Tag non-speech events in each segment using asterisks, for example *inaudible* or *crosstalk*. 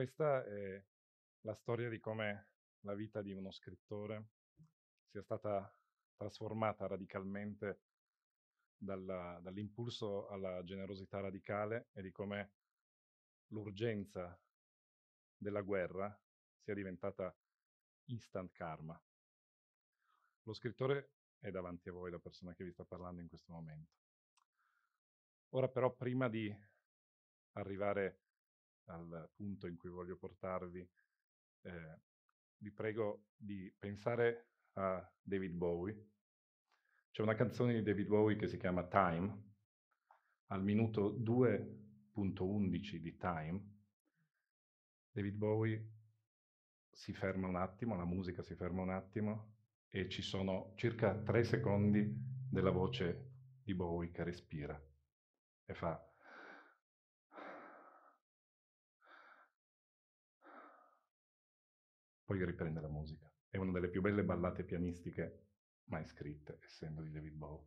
Questa è la storia di come la vita di uno scrittore sia stata trasformata radicalmente dalla, dall'impulso alla generosità radicale e di come l'urgenza della guerra sia diventata instant karma. Lo scrittore è davanti a voi, la persona che vi sta parlando in questo momento. Ora però, prima di arrivare a al punto in cui voglio portarvi, eh, vi prego di pensare a David Bowie. C'è una canzone di David Bowie che si chiama Time, al minuto 2.11 di Time, David Bowie si ferma un attimo, la musica si ferma un attimo e ci sono circa tre secondi della voce di Bowie che respira e fa Poi riprende la musica. È una delle più belle ballate pianistiche mai scritte, essendo di David Bowie.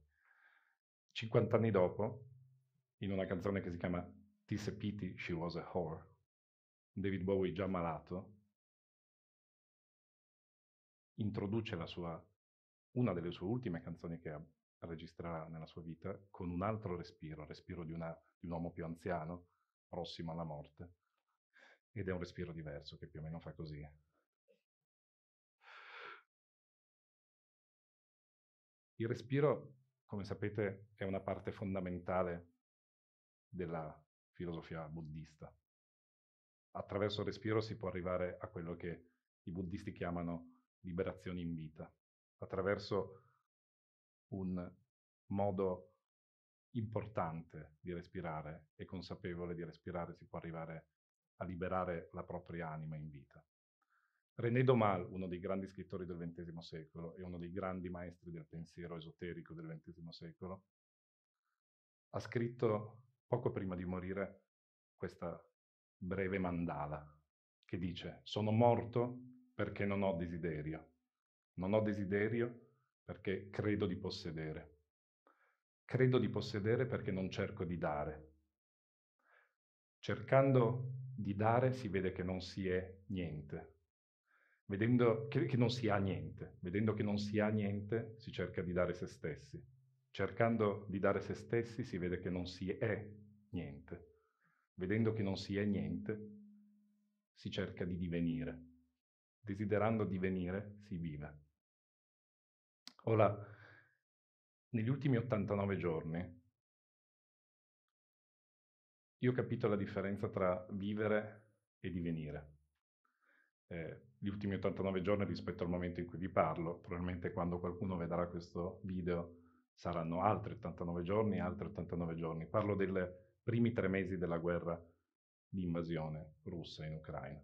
50 anni dopo, in una canzone che si chiama Tis a Pity She Was a Whore, David Bowie già malato, introduce sua, una delle sue ultime canzoni che registrerà nella sua vita con un altro respiro, il respiro di, una, di, un uomo più anziano, prossimo alla morte, ed è un respiro diverso che più o meno fa così. Il respiro, come sapete, è una parte fondamentale della filosofia buddista. Attraverso il respiro si può arrivare a quello che i buddisti chiamano liberazione in vita, attraverso un modo importante di respirare e consapevole di respirare si può arrivare a liberare la propria anima in vita. René Domal, uno dei grandi scrittori del XX secolo e uno dei grandi maestri del pensiero esoterico del XX secolo, ha scritto poco prima di morire questa breve mandala che dice sono morto perché non ho desiderio, non ho desiderio perché credo di possedere, credo di possedere perché non cerco di dare. Cercando di dare si vede che non si è niente, vedendo che, che non si ha niente, vedendo che non si ha niente si cerca di dare se stessi, cercando di dare se stessi si vede che non si è niente, vedendo che non si è niente si cerca di divenire, desiderando divenire si vive. Ora, negli ultimi 89 giorni io ho capito la differenza tra vivere e divenire. Eh, gli ultimi 89 giorni rispetto al momento in cui vi parlo. Probabilmente quando qualcuno vedrà questo video saranno altri 89 giorni, altri 89 giorni. Parlo dei primi tre mesi della guerra di invasione russa in Ucraina.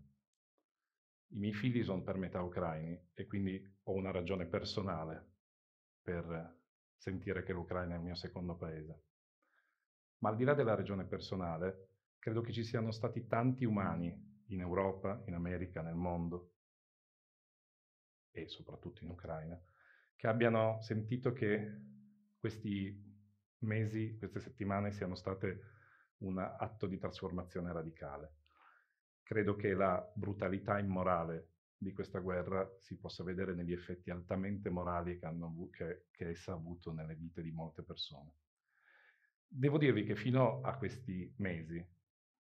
I miei figli sono per metà ucraini e quindi ho una ragione personale per sentire che l'Ucraina è il mio secondo paese. Ma al di là della ragione personale, credo che ci siano stati tanti umani in Europa, in America, nel mondo, e soprattutto in Ucraina, che abbiano sentito che questi mesi, queste settimane siano state un atto di trasformazione radicale. Credo che la brutalità immorale di questa guerra si possa vedere negli effetti altamente morali che, hanno, che, che essa ha avuto nelle vite di molte persone. Devo dirvi che fino a questi mesi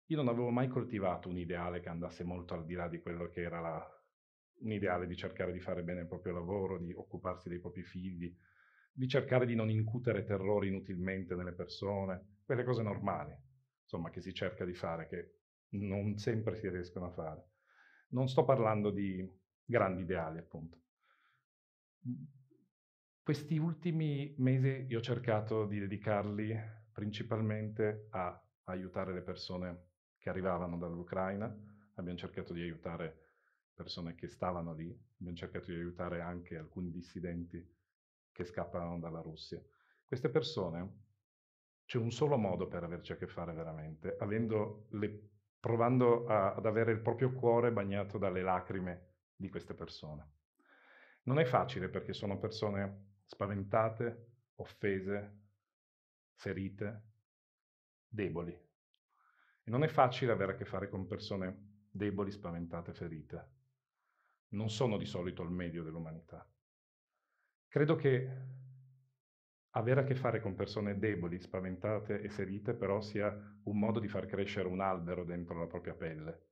io non avevo mai coltivato un ideale che andasse molto al di là di quello che era la, un ideale di cercare di fare bene il proprio lavoro, di occuparsi dei propri figli, di cercare di non incutere terrore inutilmente nelle persone, quelle cose normali, insomma, che si cerca di fare, che non sempre si riescono a fare. Non sto parlando di grandi ideali, appunto. Questi ultimi mesi io ho cercato di dedicarli principalmente a aiutare le persone che arrivavano dall'Ucraina, abbiamo cercato di aiutare persone che stavano lì, abbiamo cercato di aiutare anche alcuni dissidenti che scappavano dalla Russia. Queste persone c'è un solo modo per averci a che fare veramente, le, provando a, ad avere il proprio cuore bagnato dalle lacrime di queste persone. Non è facile perché sono persone spaventate, offese, ferite, deboli. E non è facile avere a che fare con persone deboli, spaventate, ferite non sono di solito il medio dell'umanità. Credo che avere a che fare con persone deboli, spaventate e ferite però sia un modo di far crescere un albero dentro la propria pelle.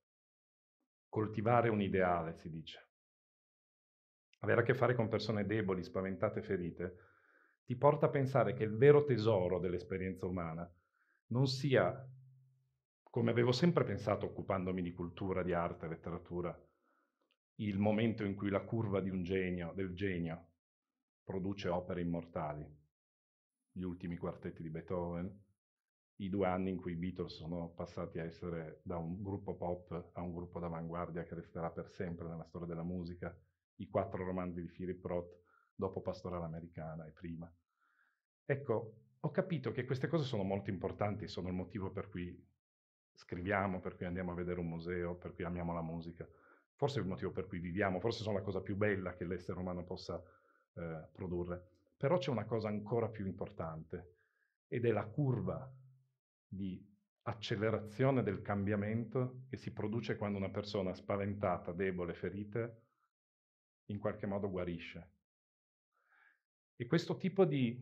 Coltivare un ideale, si dice. Avere a che fare con persone deboli, spaventate e ferite ti porta a pensare che il vero tesoro dell'esperienza umana non sia, come avevo sempre pensato occupandomi di cultura, di arte, letteratura, il momento in cui la curva genio, del genio produce opere immortali, gli ultimi quartetti di Beethoven, i due anni in cui i Beatles sono passati a essere da un gruppo pop a un gruppo d'avanguardia che resterà per sempre nella storia della musica, i quattro romanzi di Philip Roth dopo Pastorale Americana e prima. Ecco, ho capito che queste cose sono molto importanti, sono il motivo per cui scriviamo, per cui andiamo a vedere un museo, per cui amiamo la musica. Forse è il motivo per cui viviamo, forse sono la cosa più bella che l'essere umano possa eh, produrre. Però c'è una cosa ancora più importante ed è la curva di accelerazione del cambiamento che si produce quando una persona spaventata, debole, ferita, in qualche modo guarisce. E questo tipo di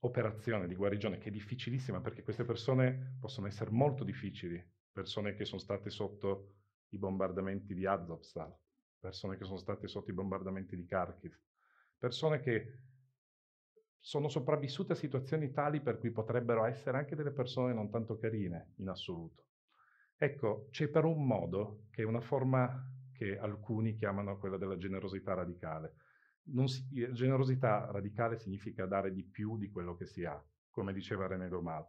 operazione di guarigione, che è difficilissima perché queste persone possono essere molto difficili, persone che sono state sotto i bombardamenti di Azovstal, persone che sono state sotto i bombardamenti di Kharkiv, persone che sono sopravvissute a situazioni tali per cui potrebbero essere anche delle persone non tanto carine in assoluto. Ecco, c'è però un modo che è una forma che alcuni chiamano quella della generosità radicale. Si, eh, generosità radicale significa dare di più di quello che si ha, come diceva René Domal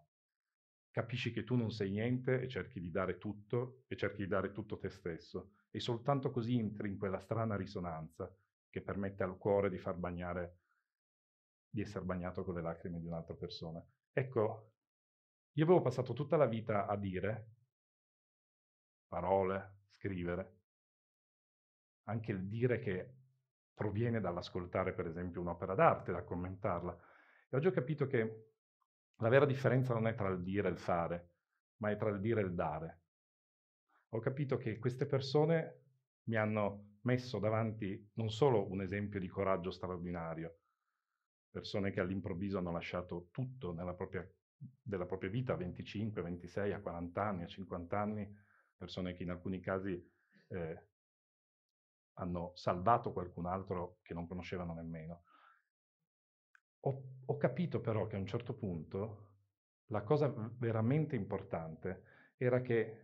capisci che tu non sei niente e cerchi di dare tutto e cerchi di dare tutto te stesso e soltanto così entri in quella strana risonanza che permette al cuore di far bagnare, di essere bagnato con le lacrime di un'altra persona. Ecco, io avevo passato tutta la vita a dire parole, scrivere, anche il dire che proviene dall'ascoltare per esempio un'opera d'arte, da commentarla. E oggi ho capito che la vera differenza non è tra il dire e il fare, ma è tra il dire e il dare. Ho capito che queste persone mi hanno messo davanti non solo un esempio di coraggio straordinario, persone che all'improvviso hanno lasciato tutto nella propria, della propria vita, a 25, 26, a 40 anni, a 50 anni, persone che in alcuni casi eh, hanno salvato qualcun altro che non conoscevano nemmeno, ho, ho capito però che a un certo punto la cosa veramente importante era che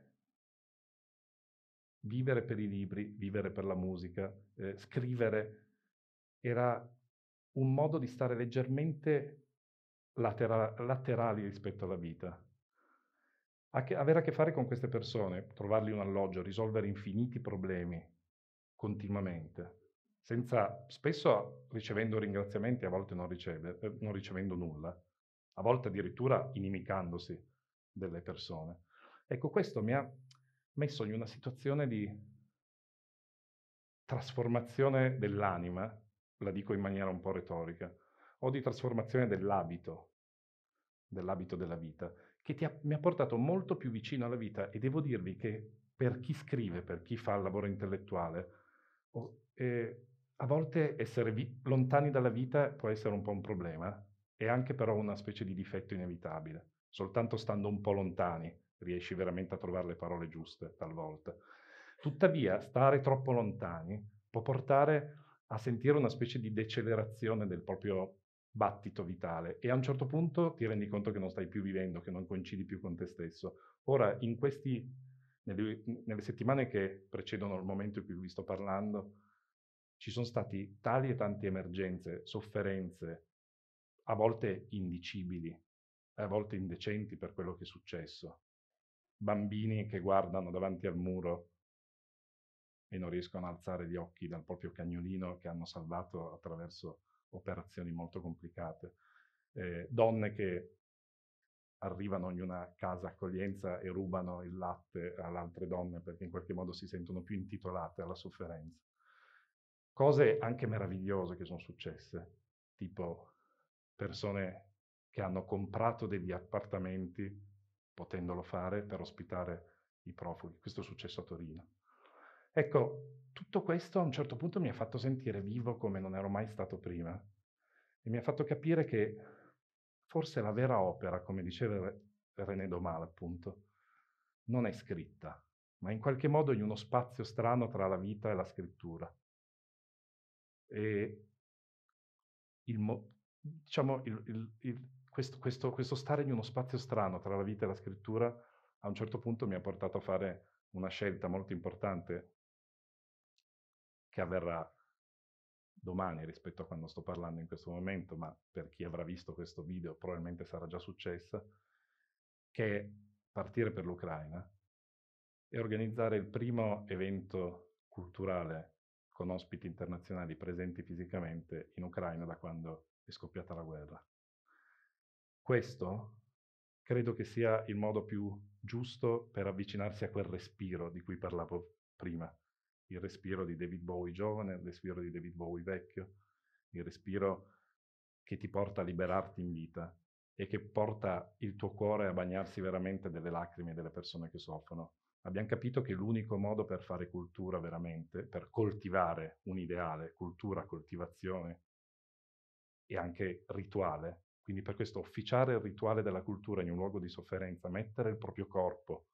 vivere per i libri, vivere per la musica, eh, scrivere, era un modo di stare leggermente latera- laterali rispetto alla vita. A che, avere a che fare con queste persone, trovargli un alloggio, risolvere infiniti problemi continuamente, senza, spesso ricevendo ringraziamenti, a volte non, riceve, eh, non ricevendo nulla, a volte addirittura inimicandosi delle persone. Ecco, questo mi ha messo in una situazione di trasformazione dell'anima, la dico in maniera un po' retorica, o di trasformazione dell'abito, dell'abito della vita, che ha, mi ha portato molto più vicino alla vita e devo dirvi che per chi scrive, per chi fa il lavoro intellettuale, oh, eh, a volte essere vi- lontani dalla vita può essere un po' un problema, è anche però una specie di difetto inevitabile. Soltanto stando un po' lontani riesci veramente a trovare le parole giuste talvolta. Tuttavia, stare troppo lontani può portare a sentire una specie di decelerazione del proprio battito vitale e a un certo punto ti rendi conto che non stai più vivendo, che non coincidi più con te stesso. Ora, in questi, nelle, nelle settimane che precedono il momento in cui vi sto parlando, ci sono stati tali e tante emergenze, sofferenze, a volte indicibili, a volte indecenti per quello che è successo. Bambini che guardano davanti al muro e non riescono a alzare gli occhi dal proprio cagnolino che hanno salvato attraverso operazioni molto complicate. Eh, donne che arrivano in una casa accoglienza e rubano il latte alle altre donne perché in qualche modo si sentono più intitolate alla sofferenza cose anche meravigliose che sono successe, tipo persone che hanno comprato degli appartamenti potendolo fare per ospitare i profughi. Questo è successo a Torino. Ecco, tutto questo a un certo punto mi ha fatto sentire vivo come non ero mai stato prima e mi ha fatto capire che forse la vera opera, come diceva René Domal appunto, non è scritta, ma in qualche modo in uno spazio strano tra la vita e la scrittura e il, diciamo, il, il, questo, questo, questo, stare in uno spazio strano tra la vita e la scrittura a un certo punto mi ha portato a fare una scelta molto importante che avverrà domani rispetto a quando sto parlando in questo momento, ma per chi avrà visto questo video probabilmente sarà già successa, che è partire per l'Ucraina e organizzare il primo evento culturale con ospiti internazionali presenti fisicamente in Ucraina da quando è scoppiata la guerra. Questo credo che sia il modo più giusto per avvicinarsi a quel respiro di cui parlavo prima, il respiro di David Bowie giovane, il respiro di David Bowie vecchio, il respiro che ti porta a liberarti in vita e che porta il tuo cuore a bagnarsi veramente delle lacrime delle persone che soffrono. Abbiamo capito che l'unico modo per fare cultura veramente, per coltivare un ideale, cultura, coltivazione e anche rituale, quindi per questo officiare il rituale della cultura in un luogo di sofferenza, mettere il proprio corpo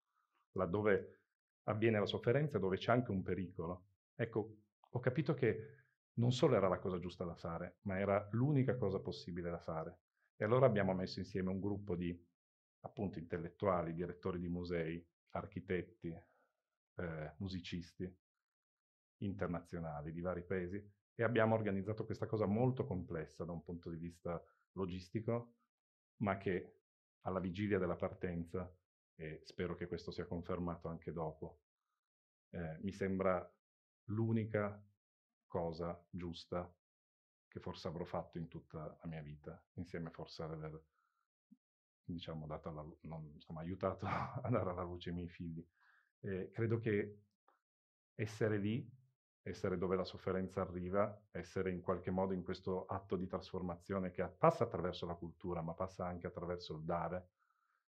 laddove avviene la sofferenza, dove c'è anche un pericolo. Ecco, ho capito che non solo era la cosa giusta da fare, ma era l'unica cosa possibile da fare. E allora abbiamo messo insieme un gruppo di appunto intellettuali, direttori di musei, architetti, eh, musicisti internazionali di vari paesi e abbiamo organizzato questa cosa molto complessa da un punto di vista logistico, ma che alla vigilia della partenza, e spero che questo sia confermato anche dopo, eh, mi sembra l'unica cosa giusta che forse avrò fatto in tutta la mia vita, insieme forse ad aver, diciamo, alla, non, insomma, aiutato a *laughs* dare alla luce i miei figli. Eh, credo che essere lì, essere dove la sofferenza arriva, essere in qualche modo in questo atto di trasformazione che passa attraverso la cultura, ma passa anche attraverso il dare,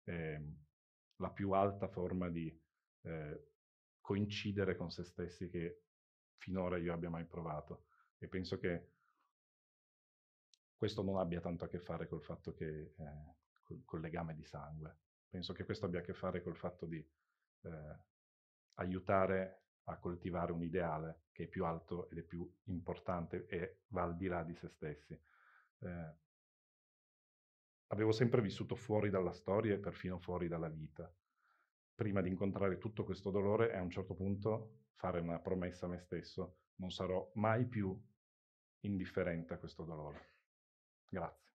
eh, la più alta forma di eh, coincidere con se stessi che finora io abbia mai provato. E penso che questo non abbia tanto a che fare col fatto che, eh, col, col, legame di sangue. Penso che questo abbia a che fare col fatto di eh, aiutare a coltivare un ideale che è più alto ed è più importante e va al di là di se stessi. Eh, avevo sempre vissuto fuori dalla storia e perfino fuori dalla vita. Prima di incontrare tutto questo dolore e a un certo punto fare una promessa a me stesso, non sarò mai più indifferente a questo dolore. Grazie.